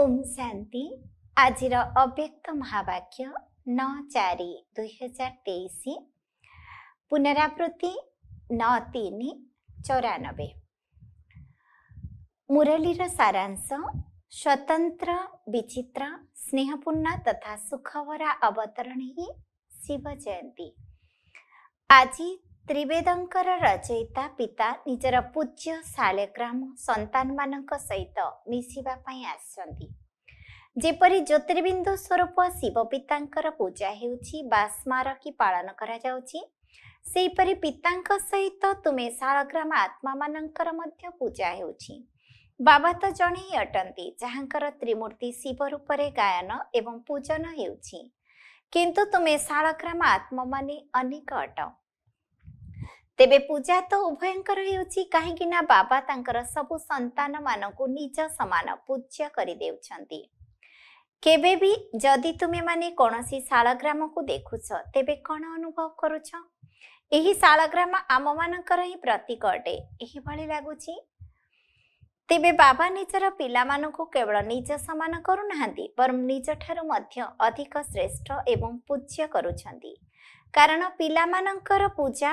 ଓମ୍ ଶାନ୍ତି ଆଜିର ଅବ୍ୟକ୍ତ ମହାବାକ୍ୟ ନଅ ଚାରି ଦୁଇହଜାର ତେଇଶ ପୁନରାବୃତ୍ତି ନଅ ତିନି ଚଉରାନବେ ମୁରଲୀର ସାରାଂଶ ସ୍ୱତନ୍ତ୍ର ବିଚିତ୍ର ସ୍ନେହପୂର୍ଣ୍ଣ ତଥା ସୁଖବରା ଅବତରଣ ହିଁ ଶିବ ଜୟନ୍ତୀ ଆଜି ତ୍ରିବେଦଙ୍କର ରଚୟିତା ପିତା ନିଜର ପୂଜ୍ୟ ଶାଳେଗ୍ରାମ ସନ୍ତାନମାନଙ୍କ ସହିତ ମିଶିବା ପାଇଁ ଆସିଛନ୍ତି ଯେପରି ଜ୍ୟୋତିର୍ବିନ୍ଦୁ ସ୍ୱରୂପ ଶିବ ପିତାଙ୍କର ପୂଜା ହେଉଛି ବା ସ୍ମାରକୀ ପାଳନ କରାଯାଉଛି ସେହିପରି ପିତାଙ୍କ ସହିତ ତୁମେ ଶାଳଗ୍ରାମ ଆତ୍ମାମାନଙ୍କର ମଧ୍ୟ ପୂଜା ହେଉଛି ବାବା ତ ଜଣେ ହିଁ ଅଟନ୍ତି ଯାହାଙ୍କର ତ୍ରିମୂର୍ତ୍ତି ଶିବ ରୂପରେ ଗାୟନ ଏବଂ ପୂଜନ ହେଉଛି କିନ୍ତୁ ତୁମେ ଶାଳଗ୍ରାମ ଆତ୍ମାମାନେ ଅନେକ ଅଟ ତେବେ ପୂଜା ତ ଉଭୟଙ୍କର ହେଉଛି କାହିଁକି ନା ବାବା ତାଙ୍କର ସବୁ ସନ୍ତାନମାନଙ୍କୁ ନିଜ ସମାନ ପୂଜ୍ୟ କରିଦେଉଛନ୍ତି କେବେ ବି ଯଦି ତୁମେମାନେ କୌଣସି ଶାଳଗ୍ରାମକୁ ଦେଖୁଛ ତେବେ କ'ଣ ଅନୁଭବ କରୁଛ ଏହି ଶାଳଗ୍ରାମ ଆମମାନଙ୍କର ହିଁ ପ୍ରତୀକ ଅଟେ ଏହିଭଳି ଲାଗୁଛି ତେବେ ବାବା ନିଜର ପିଲାମାନଙ୍କୁ କେବଳ ନିଜ ସମାନ କରୁନାହାନ୍ତି ବରଂ ନିଜଠାରୁ ମଧ୍ୟ ଅଧିକ ଶ୍ରେଷ୍ଠ ଏବଂ ପୂଜ୍ୟ କରୁଛନ୍ତି କାରଣ ପିଲାମାନଙ୍କର ପୂଜା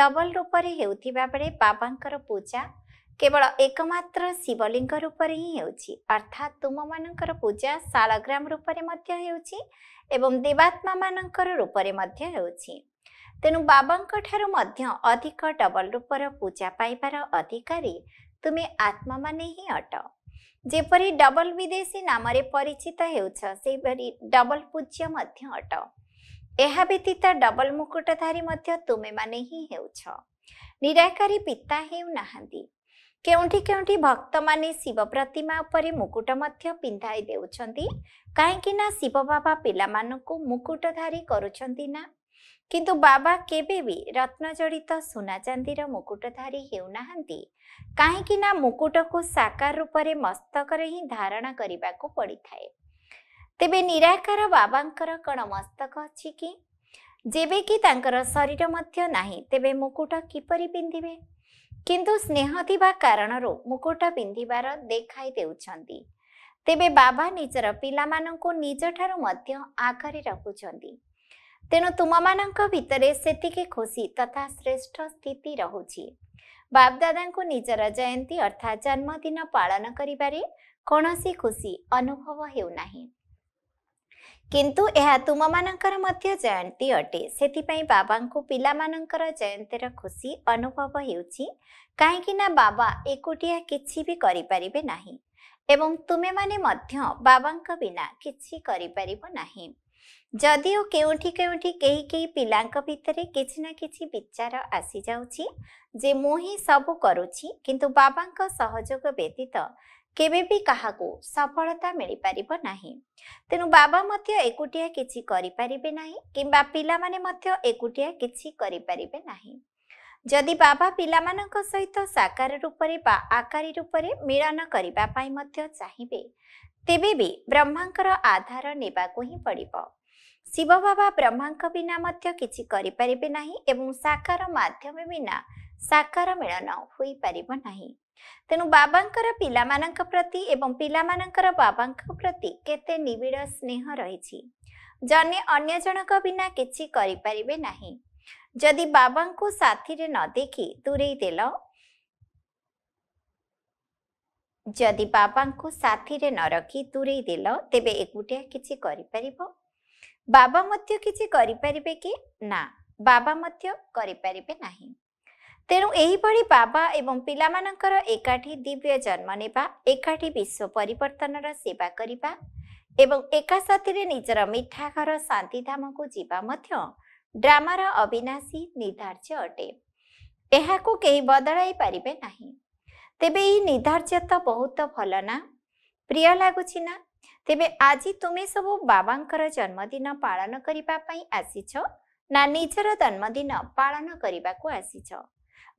ଡବଲ ରୂପରେ ହେଉଥିବା ବେଳେ ବାବାଙ୍କର ପୂଜା କେବଳ ଏକମାତ୍ର ଶିବଲିଙ୍ଗ ରୂପରେ ହିଁ ହେଉଛି ଅର୍ଥାତ୍ ତୁମମାନଙ୍କର ପୂଜା ଶାଳଗ୍ରାମ ରୂପରେ ମଧ୍ୟ ହେଉଛି ଏବଂ ଦେବାତ୍ମାମାନଙ୍କର ରୂପରେ ମଧ୍ୟ ହେଉଛି ତେଣୁ ବାବାଙ୍କ ଠାରୁ ମଧ୍ୟ ଅଧିକ ଡବଲ ରୂପର ପୂଜା ପାଇବାର ଅଧିକାରୀ ତୁମେ ଆତ୍ମାମାନେ ହିଁ ଅଟ ଯେପରି ଡବଲ ବିଦେଶୀ ନାମରେ ପରିଚିତ ହେଉଛ ସେହିପରି ଡବଲ ପୂଜ୍ୟ ମଧ୍ୟ ଅଟ ଏହା ବ୍ୟତୀତ ଡବଲ ମୁକୁଟଧାରୀ ମଧ୍ୟ ତୁମେମାନେ ହିଁ ହେଉଛ ନିରାକାରୀ ପିତା ହେଉ କେଉଁଠି କେଉଁଠି ଭକ୍ତମାନେ ଶିବ ପ୍ରତିମା ଉପରେ ମୁକୁଟ ମଧ୍ୟ ପିନ୍ଧାଇ ଦେଉଛନ୍ତି କାହିଁକି ନା ଶିବ ବାବା ପିଲାମାନଙ୍କୁ ମୁକୁଟଧାରୀ କରୁଛନ୍ତି ନା କିନ୍ତୁ ବାବା କେବେ ବି ରତ୍ନଜଡ଼ିତ ସୁନା ଚାନ୍ଦିର ମୁକୁଟଧାରୀ ହେଉନାହାନ୍ତି କାହିଁକି ନା ମୁକୁଟକୁ ସାକାର ରୂପରେ ମସ୍ତକରେ ହିଁ ଧାରଣା କରିବାକୁ ପଡ଼ିଥାଏ ତେବେ ନିରାକାର ବାବାଙ୍କର କ'ଣ ମସ୍ତକ ଅଛି କି ଯେବେ କି ତାଙ୍କର ଶରୀର ମଧ୍ୟ ନାହିଁ ତେବେ ମୁକୁଟ କିପରି ପିନ୍ଧିବେ କିନ୍ତୁ ସ୍ନେହ ଥିବା କାରଣରୁ ମୁକୁଟ ପିନ୍ଧିବାର ଦେଖାଇ ଦେଉଛନ୍ତି ତେବେ ବାବା ନିଜର ପିଲାମାନଙ୍କୁ ନିଜଠାରୁ ମଧ୍ୟ ଆଗରେ ରଖୁଛନ୍ତି ତେଣୁ ତୁମମାନଙ୍କ ଭିତରେ ସେତିକି ଖୁସି ତଥା ଶ୍ରେଷ୍ଠ ସ୍ଥିତି ରହୁଛି ବାପଦାଦାଙ୍କୁ ନିଜର ଜୟନ୍ତୀ ଅର୍ଥାତ୍ ଜନ୍ମଦିନ ପାଳନ କରିବାରେ କୌଣସି ଖୁସି ଅନୁଭବ ହେଉନାହିଁ କିନ୍ତୁ ଏହା ତୁମମାନଙ୍କର ମଧ୍ୟ ଜୟନ୍ତୀ ଅଟେ ସେଥିପାଇଁ ବାବାଙ୍କୁ ପିଲାମାନଙ୍କର ଜୟନ୍ତୀର ଖୁସି ଅନୁଭବ ହେଉଛି କାହିଁକିନା ବାବା ଏକୁଟିଆ କିଛି ବି କରିପାରିବେ ନାହିଁ ଏବଂ ତୁମେମାନେ ମଧ୍ୟ ବାବାଙ୍କ ବିନା କିଛି କରିପାରିବ ନାହିଁ ଯଦିଓ କେଉଁଠି କେଉଁଠି କେହି କେହି ପିଲାଙ୍କ ଭିତରେ କିଛି ନା କିଛି ବିଚାର ଆସିଯାଉଛି ଯେ ମୁଁ ହିଁ ସବୁ କରୁଛି କିନ୍ତୁ ବାବାଙ୍କ ସହଯୋଗ ବ୍ୟତୀତ କେବେ ବି କାହାକୁ ସଫଳତା ମିଳିପାରିବ ନାହିଁ ତେଣୁ ବାବା ମଧ୍ୟ ଏକୁଟିଆ କିଛି କରିପାରିବେ ନାହିଁ କିମ୍ବା ପିଲାମାନେ ମଧ୍ୟ ଏକୁଟିଆ କିଛି କରିପାରିବେ ନାହିଁ ଯଦି ବାବା ପିଲାମାନଙ୍କ ସହିତ ସାକାର ରୂପରେ ବା ଆକାରୀ ରୂପରେ ମିଳନ କରିବା ପାଇଁ ମଧ୍ୟ ଚାହିଁବେ ତେବେ ବି ବ୍ରହ୍ମାଙ୍କର ଆଧାର ନେବାକୁ ହିଁ ପଡ଼ିବ ଶିବ ବାବା ବ୍ରହ୍ମାଙ୍କ ବିନା ମଧ୍ୟ କିଛି କରିପାରିବେ ନାହିଁ ଏବଂ ସାକାର ମାଧ୍ୟମ ବିନା ସାକାର ମିଳନ ହୋଇପାରିବ ନାହିଁ ତେଣୁ ବାବାଙ୍କର ପିଲାମାନଙ୍କ ପ୍ରତି ଏବଂ ପିଲାମାନଙ୍କର ବାବାଙ୍କ ପ୍ରତି କେତେ ନିବିଡ଼ ସ୍ନେହ ରହିଛି ଜଣେ ଅନ୍ୟ ଜଣଙ୍କ ବିନା କିଛି କରିପାରିବେ ନାହିଁ ଯଦି ବାବାଙ୍କୁ ସାଥିରେ ନ ଦେଖି ଦୂରେଇ ଦେଲ ଯଦି ବାବାଙ୍କୁ ସାଥିରେ ନ ରଖି ଦୂରେଇ ଦେଲ ତେବେ ଏଗୁଟିଆ କିଛି କରିପାରିବ ବାବା ମଧ୍ୟ କିଛି କରିପାରିବେ କି ନା ବାବା ମଧ୍ୟ କରିପାରିବେ ନାହିଁ ତେଣୁ ଏହିଭଳି ବାବା ଏବଂ ପିଲାମାନଙ୍କର ଏକାଠି ଦିବ୍ୟ ଜନ୍ମ ନେବା ଏକାଠି ବିଶ୍ୱ ପରିବର୍ତ୍ତନର ସେବା କରିବା ଏବଂ ଏକା ସାଥିରେ ନିଜର ମିଠା ଘର ଶାନ୍ତିଧାମକୁ ଯିବା ମଧ୍ୟ ଡ୍ରାମାର ଅବିନାଶୀ ନିର୍ଦ୍ଧାର୍ଯ୍ୟ ଅଟେ ଏହାକୁ କେହି ବଦଳାଇ ପାରିବେ ନାହିଁ ତେବେ ଏହି ନିର୍ଦ୍ଧାର୍ଯ୍ୟ ତ ବହୁତ ଭଲ ନା ପ୍ରିୟ ଲାଗୁଛି ନା ତେବେ ଆଜି ତୁମେ ସବୁ ବାବାଙ୍କର ଜନ୍ମଦିନ ପାଳନ କରିବା ପାଇଁ ଆସିଛ ନା ନିଜର ଜନ୍ମଦିନ ପାଳନ କରିବାକୁ ଆସିଛ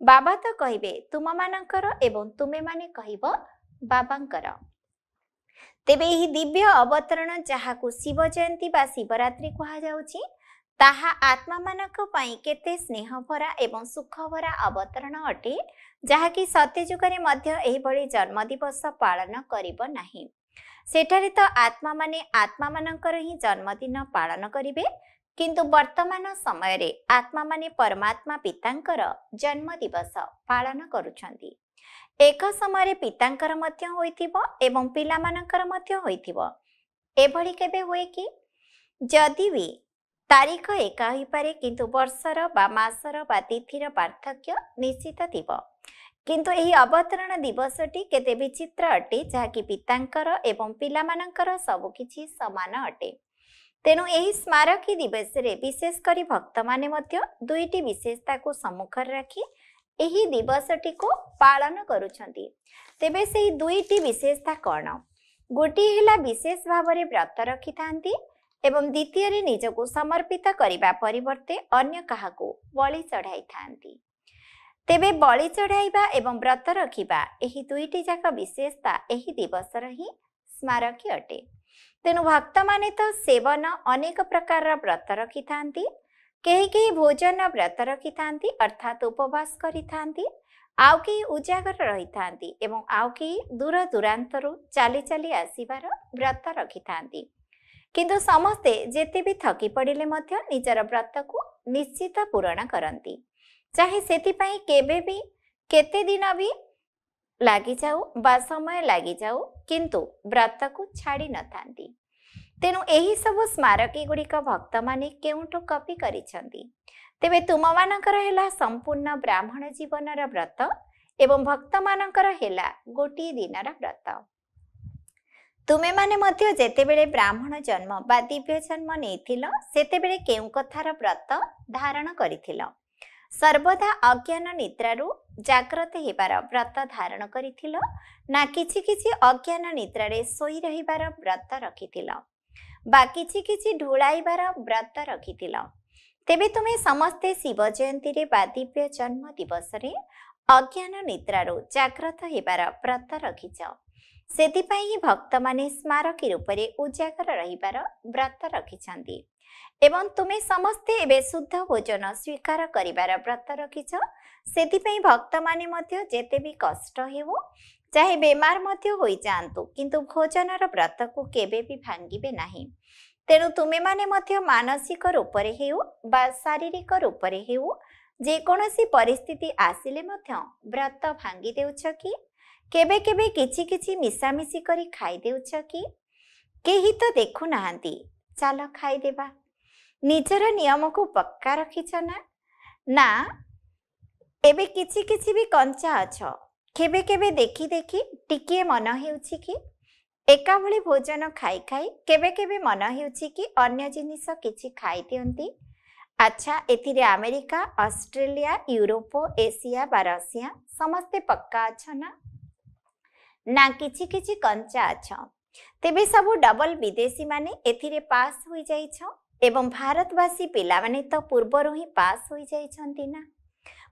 ବାବା ତ କହିବେ ତୁମମାନଙ୍କର ଏବଂ ତୁମେମାନେ କହିବ ବାବାଙ୍କର ତେବେ ଏହି ଦିବ୍ୟ ଅବତରଣ ଯାହାକୁ ଶିବ ଜୟନ୍ତୀ ବା ଶିବରାତ୍ରି କୁହାଯାଉଛି ତାହା ଆତ୍ମାମାନଙ୍କ ପାଇଁ କେତେ ସ୍ନେହଭରା ଏବଂ ସୁଖଭରା ଅବତରଣ ଅଟେ ଯାହାକି ସତ୍ୟଯୁଗରେ ମଧ୍ୟ ଏହିଭଳି ଜନ୍ମଦିବସ ପାଳନ କରିବ ନାହିଁ ସେଠାରେ ତ ଆତ୍ମାମାନେ ଆତ୍ମାମାନଙ୍କର ହିଁ ଜନ୍ମଦିନ ପାଳନ କରିବେ କିନ୍ତୁ ବର୍ତ୍ତମାନ ସମୟରେ ଆତ୍ମାମାନେ ପରମାତ୍ମା ପିତାଙ୍କର ଜନ୍ମଦିବସ ପାଳନ କରୁଛନ୍ତି ଏକ ସମୟରେ ପିତାଙ୍କର ମଧ୍ୟ ହୋଇଥିବ ଏବଂ ପିଲାମାନଙ୍କର ମଧ୍ୟ ହୋଇଥିବ ଏଭଳି କେବେ ହୁଏ କି ଯଦି ବି ତାରିଖ ଏକା ହୋଇପାରେ କିନ୍ତୁ ବର୍ଷର ବା ମାସର ବା ତିଥିର ପାର୍ଥକ୍ୟ ନିଶ୍ଚିତ ଥିବ କିନ୍ତୁ ଏହି ଅବତରଣ ଦିବସଟି କେତେ ବିଚିତ୍ର ଅଟେ ଯାହାକି ପିତାଙ୍କର ଏବଂ ପିଲାମାନଙ୍କର ସବୁକିଛି ସମାନ ଅଟେ ତେଣୁ ଏହି ସ୍ମାରକୀ ଦିବସରେ ବିଶେଷ କରି ଭକ୍ତମାନେ ମଧ୍ୟ ଦୁଇଟି ବିଶେଷତାକୁ ସମ୍ମୁଖରେ ରଖି ଏହି ଦିବସଟିକୁ ପାଳନ କରୁଛନ୍ତି ତେବେ ସେହି ଦୁଇଟି ବିଶେଷତା କ'ଣ ଗୋଟିଏ ହେଲା ବିଶେଷ ଭାବରେ ବ୍ରତ ରଖିଥାନ୍ତି ଏବଂ ଦ୍ୱିତୀୟରେ ନିଜକୁ ସମର୍ପିତ କରିବା ପରିବର୍ତ୍ତେ ଅନ୍ୟ କାହାକୁ ବଳି ଚଢ଼ାଇଥାନ୍ତି ତେବେ ବଳି ଚଢ଼ାଇବା ଏବଂ ବ୍ରତ ରଖିବା ଏହି ଦୁଇଟି ଯାକ ବିଶେଷତା ଏହି ଦିବସର ହିଁ ସ୍ମାରକୀ ଅଟେ ତେଣୁ ଭକ୍ତମାନେ ତ ସେବନ ଅନେକ ପ୍ରକାରର ବ୍ରତ ରଖିଥାନ୍ତି କେହି କେହି ଭୋଜନ ବ୍ରତ ରଖିଥାନ୍ତି ଅର୍ଥାତ୍ ଉପବାସ କରିଥାନ୍ତି ଆଉ କେହି ଉଜାଗର ରହିଥାନ୍ତି ଏବଂ ଆଉ କେହି ଦୂର ଦୂରାନ୍ତରୁ ଚାଲି ଚାଲି ଆସିବାର ବ୍ରତ ରଖିଥାନ୍ତି କିନ୍ତୁ ସମସ୍ତେ ଯେତେ ବି ଥକି ପଡ଼ିଲେ ମଧ୍ୟ ନିଜର ବ୍ରତକୁ ନିଶ୍ଚିତ ପୂରଣ କରନ୍ତି ଚାହେ ସେଥିପାଇଁ କେବେ ବି କେତେ ଦିନ ବି ଲାଗିଯାଉ ବା ସମୟ ଲାଗିଯାଉ କିନ୍ତୁ ବ୍ରତକୁ ଛାଡ଼ି ନଥାନ୍ତି ତେଣୁ ଏହିସବୁ ସ୍ମାରକୀ ଗୁଡ଼ିକ ଭକ୍ତମାନେ କେଉଁଠୁ କପି କରିଛନ୍ତି ତେବେ ତୁମମାନଙ୍କର ହେଲା ସମ୍ପୂର୍ଣ୍ଣ ବ୍ରାହ୍ମଣ ଜୀବନର ବ୍ରତ ଏବଂ ଭକ୍ତମାନଙ୍କର ହେଲା ଗୋଟିଏ ଦିନର ବ୍ରତ ତୁମେମାନେ ମଧ୍ୟ ଯେତେବେଳେ ବ୍ରାହ୍ମଣ ଜନ୍ମ ବା ଦିବ୍ୟ ଜନ୍ମ ନେଇଥିଲ ସେତେବେଳେ କେଉଁ କଥାର ବ୍ରତ ଧାରଣ କରିଥିଲ ସର୍ବଦା ଅଜ୍ଞାନ ନିଦ୍ରାରୁ ଜାଗ୍ରତ ହେବାର ବ୍ରତ ଧାରଣ କରିଥିଲ ନା କିଛି କିଛି ଅଜ୍ଞାନ ନିଦ୍ରାରେ ଶୋଇ ରହିବାର ବ୍ରତ ରଖିଥିଲ ବା କିଛି କିଛି ଢୁଳାଇବାର ବ୍ରତ ରଖିଥିଲ ତେବେ ତୁମେ ସମସ୍ତେ ଶିବ ଜୟନ୍ତୀରେ ବା ଦିବ୍ୟ ଜନ୍ମ ଦିବସରେ ଅଜ୍ଞାନ ନିଦ୍ରାରୁ ଜାଗ୍ରତ ହେବାର ବ୍ରତ ରଖିଛ ସେଥିପାଇଁ ଭକ୍ତମାନେ ସ୍ମାରକୀ ରୂପରେ ଉଜାଗର ରହିବାର ବ୍ରତ ରଖିଛନ୍ତି ଏବଂ ତୁମେ ସମସ୍ତେ ଏବେ ଶୁଦ୍ଧ ଭୋଜନ ସ୍ୱୀକାର କରିବାର ବ୍ରତ ରଖିଛ ସେଥିପାଇଁ ଭକ୍ତମାନେ ମଧ୍ୟ ଯେତେ ବି କଷ୍ଟ ହେଉ ଚାହେ ବେମାର ମଧ୍ୟ ହୋଇଯାଆନ୍ତୁ କିନ୍ତୁ ଭୋଜନର ବ୍ରତକୁ କେବେ ବି ଭାଙ୍ଗିବେ ନାହିଁ ତେଣୁ ତୁମେମାନେ ମଧ୍ୟ ମାନସିକ ରୂପରେ ହେଉ ବା ଶାରୀରିକ ରୂପରେ ହେଉ ଯେକୌଣସି ପରିସ୍ଥିତି ଆସିଲେ ମଧ୍ୟ ବ୍ରତ ଭାଙ୍ଗି ଦେଉଛ କି କେବେ କେବେ କିଛି କିଛି ମିଶାମିଶି କରି ଖାଇଦେଉଛ କି କେହି ତ ଦେଖୁନାହାନ୍ତି ଚାଲ ଖାଇଦେବା ନିଜର ନିୟମକୁ ପକ୍କା ରଖିଛ ନା ନା ଏବେ କିଛି କିଛି ବି କଞ୍ଚା ଅଛ କେବେ କେବେ ଦେଖି ଦେଖି ଟିକିଏ ମନ ହେଉଛି କି ଏକାଭଳି ଭୋଜନ ଖାଇ ଖାଇ କେବେ କେବେ ମନ ହେଉଛି କି ଅନ୍ୟ ଜିନିଷ କିଛି ଖାଇ ଦିଅନ୍ତି ଆଚ୍ଛା ଏଥିରେ ଆମେରିକା ଅଷ୍ଟ୍ରେଲିଆ ୟୁରୋପ ଏସିଆ ବା ରଷିଆ ସମସ୍ତେ ପକ୍କା ଅଛ ନା ନା କିଛି କିଛି କଞ୍ଚା ଅଛ ତେବେ ସବୁ ଡବଲ ବିଦେଶୀମାନେ ଏଥିରେ ପାସ୍ ହୋଇଯାଇଛ ଏବଂ ଭାରତବାସୀ ପିଲାମାନେ ତ ପୂର୍ବରୁ ହିଁ ପାସ୍ ହୋଇଯାଇଛନ୍ତି ନା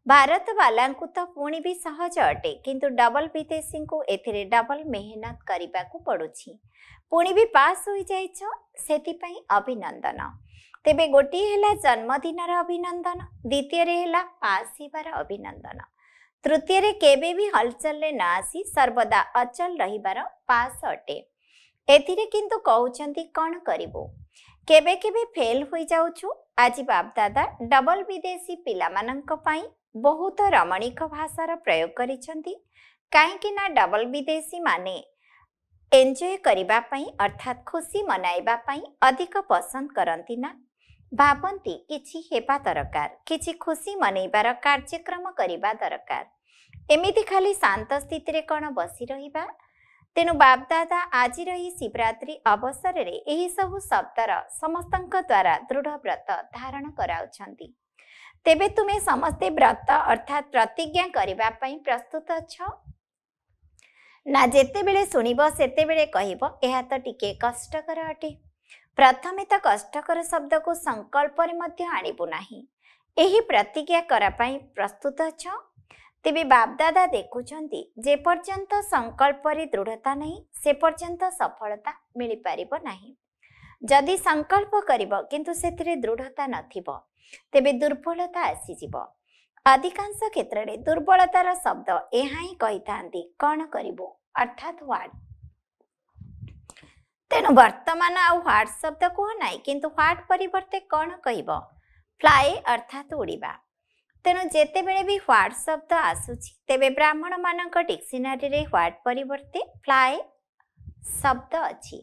ଭାରତବାଲାଙ୍କୁ ତ ପୁଣି ବି ସହଜ ଅଟେ କିନ୍ତୁ ଡବଲ ବିଦେଶୀଙ୍କୁ ଏଥିରେ ଡବଲ ମେହନତ କରିବାକୁ ପଡ଼ୁଛି ପୁଣି ବି ପାସ୍ ହୋଇଯାଇଛ ସେଥିପାଇଁ ଅଭିନନ୍ଦନ ତେବେ ଗୋଟିଏ ହେଲା ଜନ୍ମଦିନର ଅଭିନନ୍ଦନ ଦ୍ୱିତୀୟରେ ହେଲା ପାସ୍ ହେବାର ଅଭିନନ୍ଦନ ତୃତୀୟରେ କେବେ ବି ହଲଚଲରେ ନ ଆସି ସର୍ବଦା ଅଚଲ ରହିବାର ପାସ୍ ଅଟେ ଏଥିରେ କିନ୍ତୁ କହୁଛନ୍ତି କ'ଣ କରିବୁ କେବେ କେବେ ଫେଲ୍ ହୋଇଯାଉଛୁ ଆଜି ବାପଦାଦା ଡବଲ ବିଦେଶୀ ପିଲାମାନଙ୍କ ପାଇଁ ବହୁତ ରମଣୀକ ଭାଷାର ପ୍ରୟୋଗ କରିଛନ୍ତି କାହିଁକି ନା ଡବଲ ବିଦେଶୀ ମାନେ ଏନ୍ଜୟ କରିବା ପାଇଁ ଅର୍ଥାତ୍ ଖୁସି ମନାଇବା ପାଇଁ ଅଧିକ ପସନ୍ଦ କରନ୍ତି ନା ଭାବନ୍ତି କିଛି ହେବା ଦରକାର କିଛି ଖୁସି ମନେଇବାର କାର୍ଯ୍ୟକ୍ରମ କରିବା ଦରକାର ଏମିତି ଖାଲି ଶାନ୍ତ ସ୍ଥିତିରେ କ'ଣ ବସି ରହିବା ତେଣୁ ବାପଦାଦା ଆଜିର ଏହି ଶିବରାତ୍ରି ଅବସରରେ ଏହିସବୁ ଶବ୍ଦର ସମସ୍ତଙ୍କ ଦ୍ୱାରା ଦୃଢ଼ ବ୍ରତ ଧାରଣ କରାଉଛନ୍ତି ତେବେ ତୁମେ ସମସ୍ତେ ବ୍ରତ ଅର୍ଥାତ ପ୍ରତିଜ୍ଞା କରିବା ପାଇଁ ପ୍ରସ୍ତୁତ ଅଛ ନା ଯେତେବେଳେ ଶୁଣିବ ସେତେବେଳେ କହିବ ଏହା ତ ଟିକେ କଷ୍ଟକର ଅଟେ ପ୍ରଥମେ ତ କଷ୍ଟକର ଶବ୍ଦକୁ ସଂକଳ୍ପରେ ମଧ୍ୟ ଆଣିବୁ ନାହିଁ ଏହି ପ୍ରତିଜ୍ଞା କରିବା ପାଇଁ ପ୍ରସ୍ତୁତ ଅଛ ତେବେ ବାପଦାଦା ଦେଖୁଛନ୍ତି ଯେପର୍ଯ୍ୟନ୍ତ ସଂକଳ୍ପରେ ଦୃଢ଼ତା ନାହିଁ ସେ ପର୍ଯ୍ୟନ୍ତ ସଫଳତା ମିଳିପାରିବ ନାହିଁ ଯଦି ସଂକଳ୍ପ କରିବ କିନ୍ତୁ ସେଥିରେ ଦୃଢ଼ତା ନଥିବ ତେବେ ଦୁର୍ବଳତା ଆସିଯିବ ଅଧିକାଂଶ କ୍ଷେତ୍ରରେ ଦୁର୍ବଳତାର ଶବ୍ଦ ଏହା ହିଁ କହିଥାନ୍ତି କ'ଣ କରିବୁ ଅର୍ଥାତ୍ ହ୍ୱାଟ ତେଣୁ ବର୍ତ୍ତମାନ ଆଉ ହ୍ୱାଟ ଶବ୍ଦ କୁହ ନାହିଁ କିନ୍ତୁ ହ୍ୱାଟ ପରିବର୍ତ୍ତେ କ'ଣ କହିବ ଫ୍ଲାଏ ଅର୍ଥାତ୍ ଉଡ଼ିବା ତେଣୁ ଯେତେବେଳେ ବି ହ୍ୱାଟ ଶବ୍ଦ ଆସୁଛି ତେବେ ବ୍ରାହ୍ମଣମାନଙ୍କ ଡିକ୍ସିନାରୀରେ ହ୍ୱାଟ ପରିବର୍ତ୍ତେ ଫ୍ଲାଏ ଶବ୍ଦ ଅଛି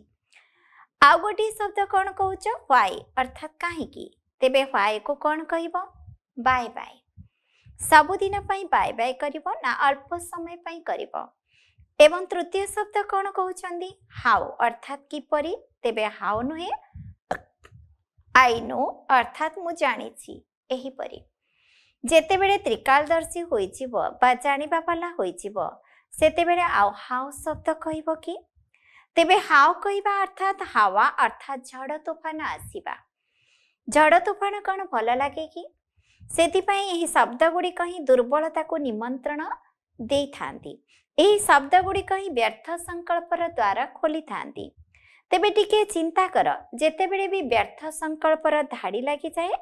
ଆଉ ଗୋଟିଏ ଶବ୍ଦ କ'ଣ କହୁଛ ହ୍ୱାଇ ଅର୍ଥାତ୍ କାହିଁକି ତେବେ ହ୍ୱାଇକୁ କ'ଣ କହିବ ବାଏ ବାଏ ସବୁଦିନ ପାଇଁ ବାଏ ବାଏ କରିବ ନା ଅଳ୍ପ ସମୟ ପାଇଁ କରିବ ଏବଂ ତୃତୀୟ ଶବ୍ଦ କ'ଣ କହୁଛନ୍ତି ହାଉ ଅର୍ଥାତ୍ କିପରି ତେବେ ହାଉ ନୁହେଁ ଆଇ ନୋ ଅର୍ଥାତ୍ ମୁଁ ଜାଣିଛି ଏହିପରି ଯେତେବେଳେ ତ୍ରିକାଳଦର୍ଶୀ ହୋଇଯିବ ବା ଜାଣିବା ବାଲା ହୋଇଯିବ ସେତେବେଳେ ଆଉ ହାଉ ଶବ୍ଦ କହିବ କି ତେବେ ହାଉ କହିବା ଅର୍ଥାତ୍ ହାୱା ଅର୍ଥାତ୍ ଝଡ଼ ତୋଫାନ ଆସିବା ଝଡ଼ ତୋଫାଣ କ'ଣ ଭଲ ଲାଗେ କି ସେଥିପାଇଁ ଏହି ଶବ୍ଦଗୁଡ଼ିକ ହିଁ ଦୁର୍ବଳତାକୁ ନିମନ୍ତ୍ରଣ ଦେଇଥାନ୍ତି ଏହି ଶବ୍ଦଗୁଡ଼ିକ ହିଁ ବ୍ୟର୍ଥ ସଂକଳ୍ପର ଦ୍ୱାର ଖୋଲିଥାନ୍ତି ତେବେ ଟିକେ ଚିନ୍ତା କର ଯେତେବେଳେ ବି ବ୍ୟର୍ଥ ସଂକଳ୍ପର ଧାଡ଼ି ଲାଗିଥାଏ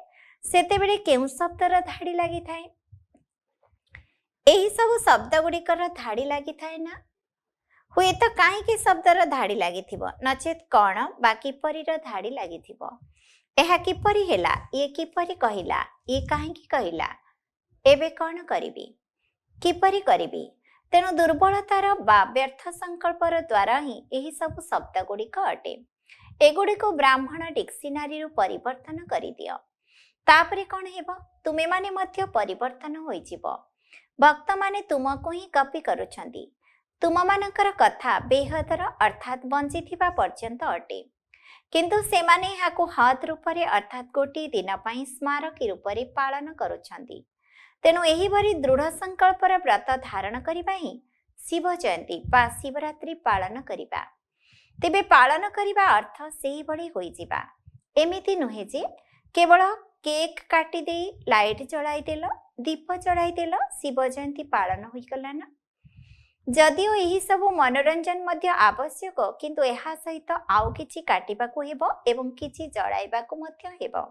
ସେତେବେଳେ କେଉଁ ଶବ୍ଦର ଧାଡ଼ି ଲାଗିଥାଏ ଏହିସବୁ ଶବ୍ଦଗୁଡ଼ିକର ଧାଡ଼ି ଲାଗିଥାଏ ନା ହୁଏତ କାହିଁକି ଶବ୍ଦର ଧାଡ଼ି ଲାଗିଥିବ ନଚେତ୍ କ'ଣ ବା କିପରିର ଧାଡ଼ି ଲାଗିଥିବ ଏହା କିପରି ହେଲା ଇଏ କିପରି କହିଲା ଇଏ କାହିଁକି କହିଲା ଏବେ କ'ଣ କରିବି କିପରି କରିବି ତେଣୁ ଦୁର୍ବଳତାର ବା ବ୍ୟର୍ଥ ସଂକଳ୍ପର ଦ୍ୱାରା ହିଁ ଏହିସବୁ ଶବ୍ଦ ଗୁଡ଼ିକ ଅଟେ ଏଗୁଡ଼ିକୁ ବ୍ରାହ୍ମଣ ଡିକ୍ସିନାରୀରୁ ପରିବର୍ତ୍ତନ କରିଦିଅ ତାପରେ କ'ଣ ହେବ ତୁମେମାନେ ମଧ୍ୟ ପରିବର୍ତ୍ତନ ହୋଇଯିବ ଭକ୍ତମାନେ ତୁମକୁ ହିଁ କପି କରୁଛନ୍ତି ତୁମମାନଙ୍କର କଥା ବେହଦର ଅର୍ଥାତ୍ ବଞ୍ଚିଥିବା ପର୍ଯ୍ୟନ୍ତ ଅଟେ କିନ୍ତୁ ସେମାନେ ଏହାକୁ ହଜ୍ ରୂପରେ ଅର୍ଥାତ୍ ଗୋଟିଏ ଦିନ ପାଇଁ ସ୍ମାରକୀ ରୂପରେ ପାଳନ କରୁଛନ୍ତି ତେଣୁ ଏହିପରି ଦୃଢ଼ ସଂକଳ୍ପର ବ୍ରତ ଧାରଣ କରିବା ହିଁ ଶିବ ଜୟନ୍ତୀ ବା ଶିବରାତ୍ରୀ ପାଳନ କରିବା ତେବେ ପାଳନ କରିବା ଅର୍ଥ ସେହିଭଳି ହୋଇଯିବା ଏମିତି ନୁହେଁ ଯେ କେବଳ କେକ୍ କାଟିଦେଇ ଲାଇଟ୍ ଜଳାଇଦେଲ ଦୀପ ଜଳାଇଦେଲ ଶିବ ଜୟନ୍ତୀ ପାଳନ ହୋଇଗଲା ନା ଯଦିଓ ଏହିସବୁ ମନୋରଞ୍ଜନ ମଧ୍ୟ ଆବଶ୍ୟକ କିନ୍ତୁ ଏହା ସହିତ ଆଉ କିଛି କାଟିବାକୁ ହେବ ଏବଂ କିଛି ଜଳାଇବାକୁ ମଧ୍ୟ ହେବ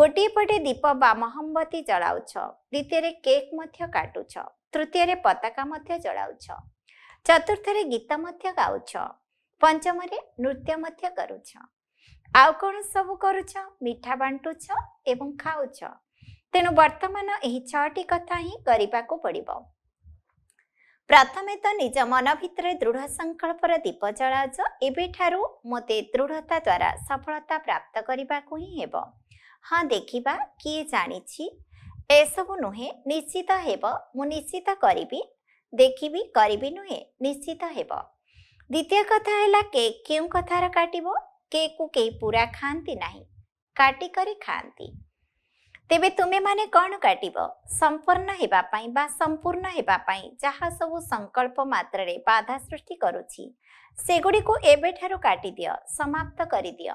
ଗୋଟିଏ ପଟେ ଦୀପ ବା ମହମବତୀ ଜଳାଉଛ ଦ୍ୱିତୀୟରେ କେକ୍ ମଧ୍ୟ କାଟୁଛ ତୃତୀୟରେ ପତାକା ମଧ୍ୟ ଜଳାଉଛ ଚତୁର୍ଥରେ ଗୀତ ମଧ୍ୟ ଗାଉଛ ପଞ୍ଚମରେ ନୃତ୍ୟ ମଧ୍ୟ କରୁଛ ଆଉ କ'ଣ ସବୁ କରୁଛ ମିଠା ବାଣ୍ଟୁଛ ଏବଂ ଖାଉଛ ତେଣୁ ବର୍ତ୍ତମାନ ଏହି ଛଅଟି କଥା ହିଁ କରିବାକୁ ପଡ଼ିବ ପ୍ରଥମେ ତ ନିଜ ମନ ଭିତରେ ଦୃଢ ସଂକଳ୍ପର ଦୀପ ଜଳାଯ ଏବେଠାରୁ ମୋତେ ଦୃଢ଼ତା ଦ୍ୱାରା ସଫଳତା ପ୍ରାପ୍ତ କରିବାକୁ ହିଁ ହେବ ହଁ ଦେଖିବା କିଏ ଜାଣିଛି ଏସବୁ ନୁହେଁ ନିଶ୍ଚିତ ହେବ ମୁଁ ନିଶ୍ଚିତ କରିବି ଦେଖିବି କରିବି ନୁହେଁ ନିଶ୍ଚିତ ହେବ ଦ୍ୱିତୀୟ କଥା ହେଲା କେକ୍ କେଉଁ କଥାର କାଟିବ କେକ୍କୁ କେହି ପୁରା ଖାଆନ୍ତି ନାହିଁ କାଟି କରି ଖାଆନ୍ତି ତେବେ ତୁମେମାନେ କ'ଣ କାଟିବ ସମ୍ପୂର୍ଣ୍ଣ ହେବା ପାଇଁ ବା ସମ୍ପୂର୍ଣ୍ଣ ହେବା ପାଇଁ ଯାହା ସବୁ ସଂକଳ୍ପ ମାତ୍ରାରେ ବାଧା ସୃଷ୍ଟି କରୁଛି ସେଗୁଡ଼ିକୁ ଏବେଠାରୁ କାଟିଦିଅ ସମାପ୍ତ କରିଦିଅ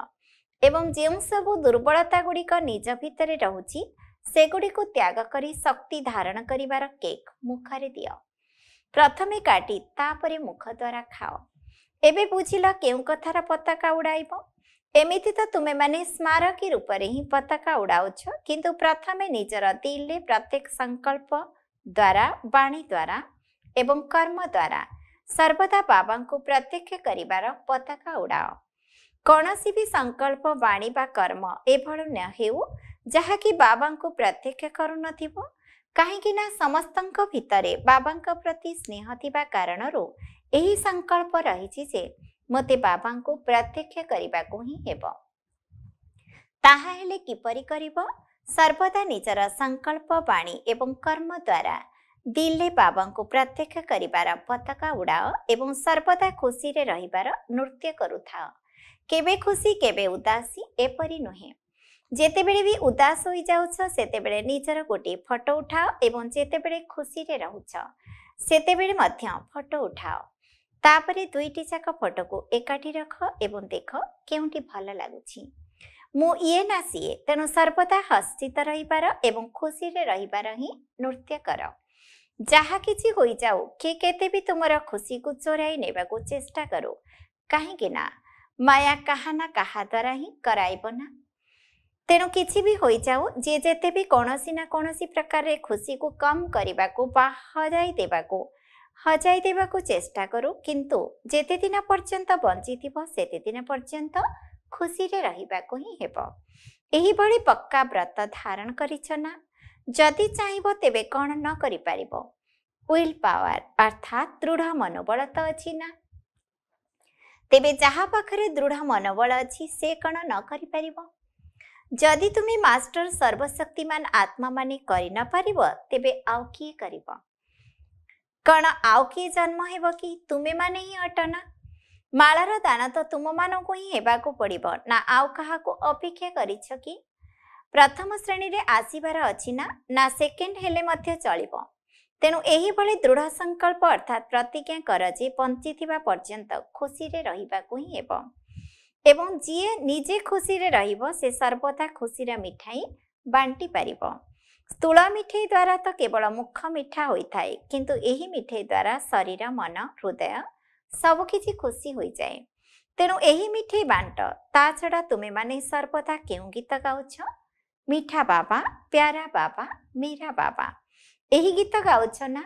ଏବଂ ଯେଉଁ ସବୁ ଦୁର୍ବଳତା ଗୁଡ଼ିକ ନିଜ ଭିତରେ ରହୁଛି ସେଗୁଡ଼ିକୁ ତ୍ୟାଗ କରି ଶକ୍ତି ଧାରଣ କରିବାର କେକ୍ ମୁଖରେ ଦିଅ ପ୍ରଥମେ କାଟି ତାପରେ ମୁଖ ଦ୍ୱାରା ଖାଅ ଏବେ ବୁଝିଲ କେଉଁ କଥାର ପତାକା ଉଡ଼ାଇବ ଏମିତି ତ ତୁମେମାନେ ସ୍ମାରକୀ ରୂପରେ ହିଁ ପତାକା ଉଡ଼ାଉଛ କିନ୍ତୁ ପ୍ରଥମେ ନିଜର ଦିଲ୍ଲୀ ପ୍ରତ୍ୟେକ ସଂକଳ୍ପ ଦ୍ୱାରା ବାଣୀ ଦ୍ୱାରା ଏବଂ କର୍ମ ଦ୍ୱାରା ସର୍ବଦା ବାବାଙ୍କୁ ପ୍ରତ୍ୟକ୍ଷ କରିବାର ପତାକା ଉଡ଼ାଅ କୌଣସି ବି ସଂକଳ୍ପ ବାଣୀ ବା କର୍ମ ଏଭଳି ନ ହେଉ ଯାହାକି ବାବାଙ୍କୁ ପ୍ରତ୍ୟକ୍ଷ କରୁନଥିବ କାହିଁକି ନା ସମସ୍ତଙ୍କ ଭିତରେ ବାବାଙ୍କ ପ୍ରତି ସ୍ନେହ ଥିବା କାରଣରୁ ଏହି ସଂକଳ୍ପ ରହିଛି ଯେ ମୋତେ ବାବାଙ୍କୁ ପ୍ରତ୍ୟକ୍ଷ କରିବାକୁ ହିଁ ହେବ ତାହା ହେଲେ କିପରି କରିବ ସର୍ବଦା ନିଜର ସଂକଳ୍ପ ବାଣୀ ଏବଂ କର୍ମ ଦ୍ୱାରା ଦିଲ୍ଲୀ ବାବାଙ୍କୁ ପ୍ରତ୍ୟକ୍ଷ କରିବାର ପତାକା ଉଡ଼ାଅ ଏବଂ ସର୍ବଦା ଖୁସିରେ ରହିବାର ନୃତ୍ୟ କରୁଥାଅ କେବେ ଖୁସି କେବେ ଉଦାସୀ ଏପରି ନୁହେଁ ଯେତେବେଳେ ବି ଉଦାସ ହୋଇଯାଉଛ ସେତେବେଳେ ନିଜର ଗୋଟିଏ ଫଟୋ ଉଠାଅ ଏବଂ ଯେତେବେଳେ ଖୁସିରେ ରହୁଛ ସେତେବେଳେ ମଧ୍ୟ ଫଟୋ ଉଠାଅ ତାପରେ ଦୁଇଟି ଯାକ ଫଟୋକୁ ଏକାଠି ରଖ ଏବଂ ଦେଖ କେଉଁଠି ଭଲ ଲାଗୁଛି ମୁଁ ଇଏ ନା ସିଏ ତେଣୁ ସର୍ବଦା ହସିତ ରହିବାର ଏବଂ ଖୁସିରେ ରହିବାର ହିଁ ନୃତ୍ୟ କର ଯାହା କିଛି ହୋଇଯାଉ କି କେତେ ବି ତୁମର ଖୁସିକୁ ଚୋରାଇ ନେବାକୁ ଚେଷ୍ଟା କରୁ କାହିଁକି ନା ମାୟା କାହା ନା କାହା ଦ୍ୱାରା ହିଁ କରାଇବ ନା ତେଣୁ କିଛି ବି ହୋଇଯାଉ ଯିଏ ଯେତେ ବି କୌଣସି ନା କୌଣସି ପ୍ରକାରରେ ଖୁସିକୁ କମ୍ କରିବାକୁ ବା ହରାଇ ଦେବାକୁ ହଜାଇ ଦେବାକୁ ଚେଷ୍ଟା କରୁ କିନ୍ତୁ ଯେତେ ଦିନ ପର୍ଯ୍ୟନ୍ତ ବଞ୍ଚିଥିବ ସେତେ ଦିନ ପର୍ଯ୍ୟନ୍ତ ଖୁସିରେ ରହିବାକୁ ହିଁ ହେବ ଏହିଭଳି ପକ୍କା ବ୍ରତ ଧାରଣ କରିଛ ନା ଯଦି ଚାହିଁବ ତେବେ କ'ଣ ନ କରିପାରିବ ୱିଲ୍ ପାୱାର ଅର୍ଥାତ୍ ଦୃଢ଼ ମନୋବଳ ତ ଅଛି ନା ତେବେ ଯାହା ପାଖରେ ଦୃଢ଼ ମନୋବଳ ଅଛି ସେ କ'ଣ ନ କରିପାରିବ ଯଦି ତୁମେ ମାଷ୍ଟର ସର୍ବଶକ୍ତିମାନ ଆତ୍ମାମାନେ କରି ନ ପାରିବ ତେବେ ଆଉ କିଏ କରିବ କ'ଣ ଆଉ କିଏ ଜନ୍ମ ହେବ କି ତୁମେମାନେ ହିଁ ଅଟ ନା ମାଳର ଦାନ ତ ତୁମମାନଙ୍କୁ ହିଁ ହେବାକୁ ପଡ଼ିବ ନା ଆଉ କାହାକୁ ଅପେକ୍ଷା କରିଛ କି ପ୍ରଥମ ଶ୍ରେଣୀରେ ଆସିବାର ଅଛି ନା ନା ସେକେଣ୍ଡ ହେଲେ ମଧ୍ୟ ଚଳିବ ତେଣୁ ଏହିଭଳି ଦୃଢ଼ ସଂକଳ୍ପ ଅର୍ଥାତ୍ ପ୍ରତିଜ୍ଞା କର ଯେ ବଞ୍ଚିଥିବା ପର୍ଯ୍ୟନ୍ତ ଖୁସିରେ ରହିବାକୁ ହିଁ ହେବ ଏବଂ ଯିଏ ନିଜେ ଖୁସିରେ ରହିବ ସେ ସର୍ବଦା ଖୁସିର ମିଠାଇ ବାଣ୍ଟି ପାରିବ ସ୍ଥୂଳ ମିଠେଇ ଦ୍ୱାରା ତ କେବଳ ମୁଖ ମିଠା ହୋଇଥାଏ କିନ୍ତୁ ଏହି ମିଠେଇ ଦ୍ୱାରା ଶରୀର ମନ ହୃଦୟ ସବୁକିଛି ଖୁସି ହୋଇଯାଏ ତେଣୁ ଏହି ମିଠେଇ ବାଣ୍ଟ ତା ଛଡ଼ା ତୁମେମାନେ ସର୍ବଦା କେଉଁ ଗୀତ ଗାଉଛ ମିଠା ବାବା ପ୍ୟାରା ବାବା ମୀରା ବାବା ଏହି ଗୀତ ଗାଉଛ ନା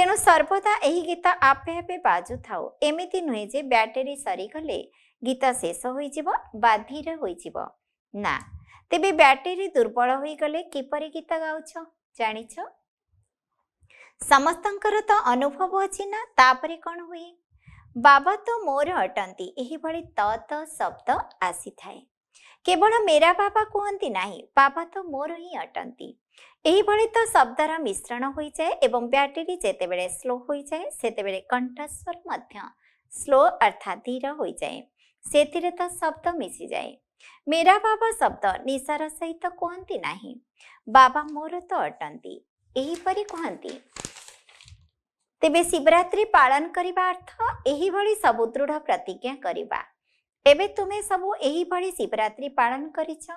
ତେଣୁ ସର୍ବଦା ଏହି ଗୀତ ଆପେ ଆପେ ବାଜୁଥାଉ ଏମିତି ନୁହେଁ ଯେ ବ୍ୟାଟେରୀ ସରିଗଲେ ଗୀତ ଶେଷ ହୋଇଯିବ ବା ଧୀର ହୋଇଯିବ ନା ତେବେ ବ୍ୟାଟେରୀ ଦୁର୍ବଳ ହୋଇଗଲେ କିପରି ଗୀତ ଗାଉଛ ଜାଣିଛ ସମସ୍ତଙ୍କର ତ ଅନୁଭବ ଅଛି ନା ତାପରେ କ'ଣ ହୁଏ ବାବା ତ ମୋର ଅଟନ୍ତି ଏହିଭଳି ତ ତ ଶବ୍ଦ ଆସିଥାଏ କେବଳ ମେରା ବାବା କୁହନ୍ତି ନାହିଁ ବାବା ତ ମୋର ହିଁ ଅଟନ୍ତି ଏହିଭଳି ତ ଶବ୍ଦର ମିଶ୍ରଣ ହୋଇଯାଏ ଏବଂ ବ୍ୟାଟେରୀ ଯେତେବେଳେ ସ୍ଲୋ ହୋଇଯାଏ ସେତେବେଳେ କଣ୍ଠସ୍ୱର ମଧ୍ୟ ସ୍ଲୋ ଅର୍ଥାତ୍ ଧୀର ହୋଇଯାଏ ସେଥିରେ ତ ଶବ୍ଦ ମିଶିଯାଏ ମେରା ବାବା ଶବ୍ଦ ନିଶାର ସହିତ କୁହନ୍ତି ନାହିଁ ବାବା ମୋର ତ ଅଟନ୍ତି ଏହିପରି କୁହନ୍ତି ତେବେ ଶିବରାତ୍ରି ପାଳନ କରିବା ଅର୍ଥ ଏହିଭଳି ସବୁ ଦୃଢ ପ୍ରତିଜ୍ଞା କରିବା ଏବେ ତୁମେ ସବୁ ଏହିଭଳି ଶିବରାତ୍ରି ପାଳନ କରିଛ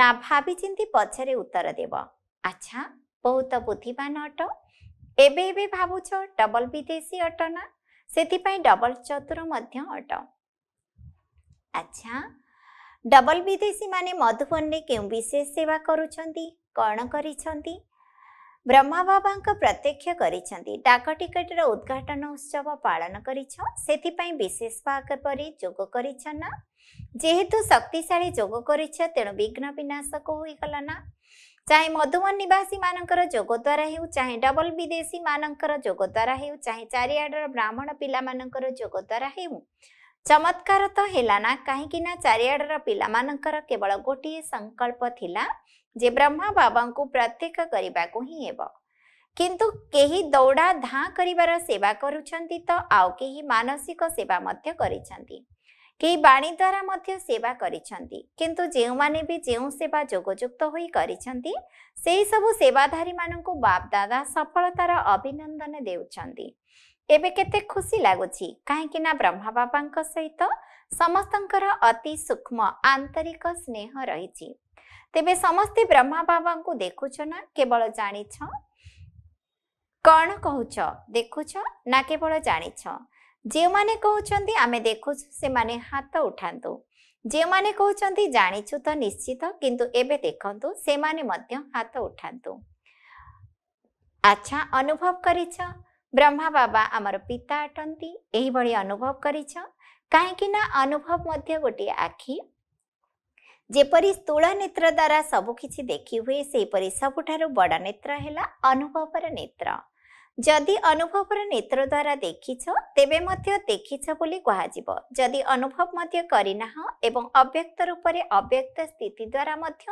ନା ଭାବି ଚିନ୍ତି ପଛରେ ଉତ୍ତର ଦେବ ଆଚ୍ଛା ବହୁତ ବୁଦ୍ଧିମାନ ଅଟ ଏବେ ଏବେ ଭାବୁଛ ଡବଲ ବିଦେଶୀ ଅଟ ନା ସେଥିପାଇଁ ଡବଲ ଚତୁର ମଧ୍ୟ ଅଟ ଆଚ୍ଛା ଡବଲ ବିଦେଶୀମାନେ ମଧୁବନରେ କେଉଁ ବିଶେଷ ସେବା କରୁଛନ୍ତି କ'ଣ କରିଛନ୍ତି ବ୍ରହ୍ମା ବାବାଙ୍କ ପ୍ରତ୍ୟକ୍ଷ କରିଛନ୍ତି ଡାକ ଟିକେଟର ଉଦ୍ଘାଟନ ଉତ୍ସବ ପାଳନ କରିଛ ସେଥିପାଇଁ ବିଶେଷ ଭାବରେ ଯୋଗ କରିଛ ନା ଯେହେତୁ ଶକ୍ତିଶାଳୀ ଯୋଗ କରିଛ ତେଣୁ ବିଘ୍ନ ବିନାଶକ ହୋଇଗଲ ନା ଚାହେ ମଧୁବନ ନିବାସୀମାନଙ୍କର ଯୋଗ ଦ୍ୱାରା ହେଉ ଚାହେଁ ଡବଲ ବିଦେଶୀମାନଙ୍କର ଯୋଗ ଦ୍ୱାରା ହେଉ ଚାହେଁ ଚାରିଆଡ଼ର ବ୍ରାହ୍ମଣ ପିଲାମାନଙ୍କର ଯୋଗ ଦ୍ୱାରା ହେଉ ଚମତ୍କାର ତ ହେଲା ନା କାହିଁକି ନା ଚାରିଆଡ଼ର ପିଲାମାନଙ୍କର କେବଳ ଗୋଟିଏ ସଂକଳ୍ପ ଥିଲା ଯେ ବ୍ରହ୍ମା ବାବାଙ୍କୁ ପ୍ରତ୍ୟେକ କରିବାକୁ ହିଁ ହେବ କିନ୍ତୁ କେହି ଦୌଡ଼ା ଧାଁ କରିବାର ସେବା କରୁଛନ୍ତି ତ ଆଉ କେହି ମାନସିକ ସେବା ମଧ୍ୟ କରିଛନ୍ତି କେହି ବାଣୀ ଦ୍ୱାରା ମଧ୍ୟ ସେବା କରିଛନ୍ତି କିନ୍ତୁ ଯେଉଁମାନେ ବି ଯେଉଁ ସେବା ଯୋଗଯୁକ୍ତ ହୋଇ କରିଛନ୍ତି ସେହିସବୁ ସେବାଧାରୀମାନଙ୍କୁ ଦାଦା ସଫଳତାର ଅଭିନନ୍ଦନ ଦେଉଛନ୍ତି ଏବେ କେତେ ଖୁସି ଲାଗୁଛି କାହିଁକି ନା ବ୍ରହ୍ମା ବାବାଙ୍କ ସହିତ ସମସ୍ତଙ୍କର ଅତି ସୂକ୍ଷ୍ମ ଆନ୍ତରିକ ସ୍ନେହ ରହିଛି ତେବେ ସମସ୍ତେ ବ୍ରହ୍ମା ବାବାଙ୍କୁ ଦେଖୁଛ ନା କେବଳ ଜାଣିଛ କଣ କହୁଛ ଦେଖୁଛ ନା କେବଳ ଜାଣିଛ ଯେଉଁମାନେ କହୁଛନ୍ତି ଆମେ ଦେଖୁଛୁ ସେମାନେ ହାତ ଉଠାନ୍ତୁ ଯେଉଁମାନେ କହୁଛନ୍ତି ଜାଣିଛୁ ତ ନିଶ୍ଚିତ କିନ୍ତୁ ଏବେ ଦେଖନ୍ତୁ ସେମାନେ ମଧ୍ୟ ହାତ ଉଠାନ୍ତୁ ଆଚ୍ଛା ଅନୁଭବ କରିଛ ବ୍ରହ୍ମା ବାବା ଆମର ପିତା ଅଟନ୍ତି ଏହିଭଳି ଅନୁଭବ କରିଛ କାହିଁକି ନା ଅନୁଭବ ମଧ୍ୟ ଗୋଟିଏ ଆଖି ଯେପରି ସ୍ଥୂଳ ନେତ୍ର ଦ୍ୱାରା ସବୁକିଛି ଦେଖିହୁଏ ସେହିପରି ସବୁଠାରୁ ବଡ଼ ନେତ୍ର ହେଲା ଅନୁଭବର ନେତ୍ର ଯଦି ଅନୁଭବର ନେତ୍ର ଦ୍ୱାରା ଦେଖିଛ ତେବେ ମଧ୍ୟ ଦେଖିଛ ବୋଲି କୁହାଯିବ ଯଦି ଅନୁଭବ ମଧ୍ୟ କରିନାହଁ ଏବଂ ଅବ୍ୟକ୍ତ ରୂପରେ ଅବ୍ୟକ୍ତ ସ୍ଥିତି ଦ୍ୱାରା ମଧ୍ୟ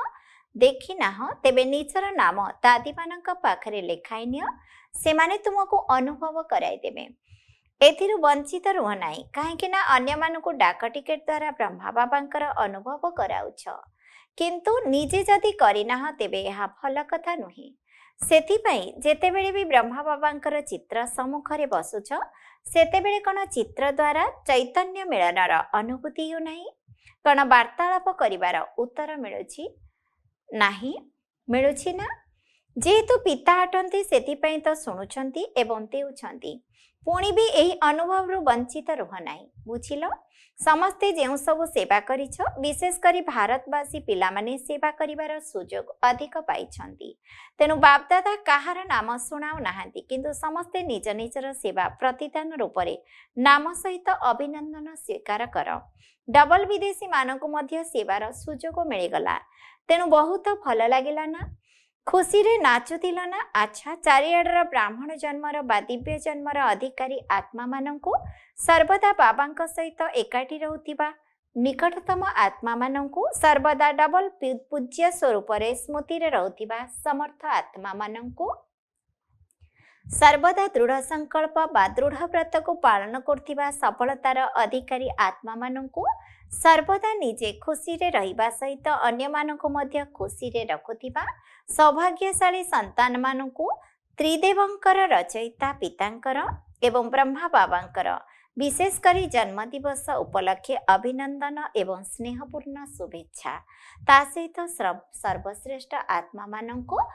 ଦେଖିନାହଁ ତେବେ ନିଜର ନାମ ଦାଦିମାନଙ୍କ ପାଖରେ ଲେଖାଇ ନିଅ ସେମାନେ ତୁମକୁ ଅନୁଭବ କରାଇଦେବେ ଏଥିରୁ ବଞ୍ଚିତ ରୁହ ନାହିଁ କାହିଁକି ନା ଅନ୍ୟମାନଙ୍କୁ ଡାକ ଟିକେଟ୍ ଦ୍ୱାରା ବ୍ରହ୍ମା ବାବାଙ୍କର ଅନୁଭବ କରାଉଛ କିନ୍ତୁ ନିଜେ ଯଦି କରିନାହଁ ତେବେ ଏହା ଭଲ କଥା ନୁହେଁ ସେଥିପାଇଁ ଯେତେବେଳେ ବି ବ୍ରହ୍ମା ବାବାଙ୍କର ଚିତ୍ର ସମ୍ମୁଖରେ ବସୁଛ ସେତେବେଳେ କ'ଣ ଚିତ୍ର ଦ୍ୱାରା ଚୈତନ୍ୟ ମିଳନର ଅନୁଭୂତି ହେଉନାହିଁ କ'ଣ ବାର୍ତ୍ତାଳାପ କରିବାର ଉତ୍ତର ମିଳୁଛି ନାହିଁ ମିଳୁଛି ନା ଯେହେତୁ ପିତା ଅଟନ୍ତି ସେଥିପାଇଁ ତ ଶୁଣୁଛନ୍ତି ଏବଂ ଦେଉଛନ୍ତି ପୁଣି ବି ଏହି ଅନୁଭବରୁ ବଞ୍ଚିତ ରୁହ ନାହିଁ ବୁଝିଲ ସମସ୍ତେ ଯେଉଁ ସବୁ ସେବା କରିଛ ବିଶେଷ କରି ଭାରତବାସୀ ପିଲାମାନେ ସେବା କରିବାର ସୁଯୋଗ ଅଧିକ ପାଇଛନ୍ତି ତେଣୁ ବାପଦାଦା କାହାର ନାମ ଶୁଣାଉ ନାହାନ୍ତି କିନ୍ତୁ ସମସ୍ତେ ନିଜ ନିଜର ସେବା ପ୍ରତିଦାନ ରୂପରେ ନାମ ସହିତ ଅଭିନନ୍ଦନ ସ୍ୱୀକାର କର ଡବଲ ବିଦେଶୀମାନଙ୍କୁ ମଧ୍ୟ ସେବାର ସୁଯୋଗ ମିଳିଗଲା ତେଣୁ ବହୁତ ଭଲ ଲାଗିଲା ନା खुसी रे नचा चारिआर ब्राह्मण जन्म र बाब्य जन्म र अधिकारी आत्मा सर्वदा बाबा सहित एकाठी रह निकटतम आत्मा म सर्वदा डबल पूज्य स्वरूप रे स्मृति रे समर्थ आत्मा म सर्वदा दृढसङ्कल्प बा दृढ व्रतको पान गर् सफलतार अधिकारि आत्मा सर्वदा निजे खुशी खुशी रे रे रहिबा सहित अन्य को मध्य खुसी रुसी रकुवा सौभाग्यशा सन्तु त्रिदेवको रचयिता पिताको ए ब्रह्माबा विशेषकरी जन्मदिवस उपलक्षे एवं स्नेहपूर्ण शुभेच्छा त सहित स सर्वश्रेष्ठ आत्मा को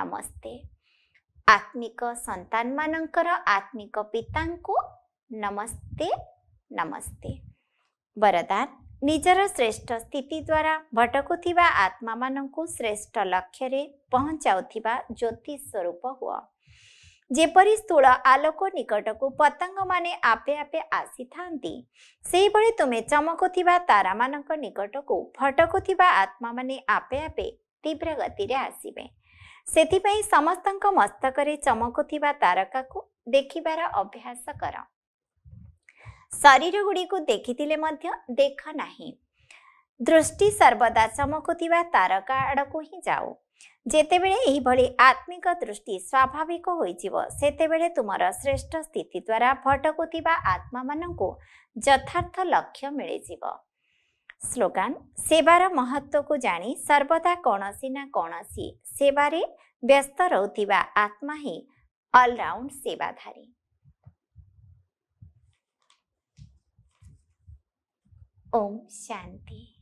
नमस्ते आत्मिक संतान मान आत्मिक पिता नमस्ते नमस्ते बरदान निजर श्रेष्ठ स्थिति द्वारा भटकुवा आत्मा मान श्रेष्ठ लक्ष्य पहुँचा ज्योतिष स्वरूप हुआ जेपरी स्थूल आलोक निकट को पतंग माने आपे आपे आसी था से तुम्हें चमकुवा तारा मान निकट को भटकुवा आत्मा माने आपे आपे तीव्र गति आसबे ସେଥିପାଇଁ ସମସ୍ତଙ୍କ ମସ୍ତକରେ ଚମକୁଥିବା ତାରକାକୁ ଦେଖିବାର ଅଭ୍ୟାସ କର ଶରୀରଗୁଡ଼ିକୁ ଦେଖିଥିଲେ ମଧ୍ୟ ଦେଖ ନାହିଁ ଦୃଷ୍ଟି ସର୍ବଦା ଚମକୁଥିବା ତାରକା ଆଡ଼କୁ ହିଁ ଯାଉ ଯେତେବେଳେ ଏହିଭଳି ଆତ୍ମିକ ଦୃଷ୍ଟି ସ୍ୱାଭାବିକ ହୋଇଯିବ ସେତେବେଳେ ତୁମର ଶ୍ରେଷ୍ଠ ସ୍ଥିତି ଦ୍ୱାରା ଭଟକୁଥିବା ଆତ୍ମାମାନଙ୍କୁ ଯଥାର୍ଥ ଲକ୍ଷ୍ୟ ମିଳିଯିବ स्लोगान सेवार महत्व को जाणी सर्वदा कौनसी ना कौन सेवारे व्यस्त रोकवा आत्मा ही ऑलराउंड सेवाधारी ओम शांति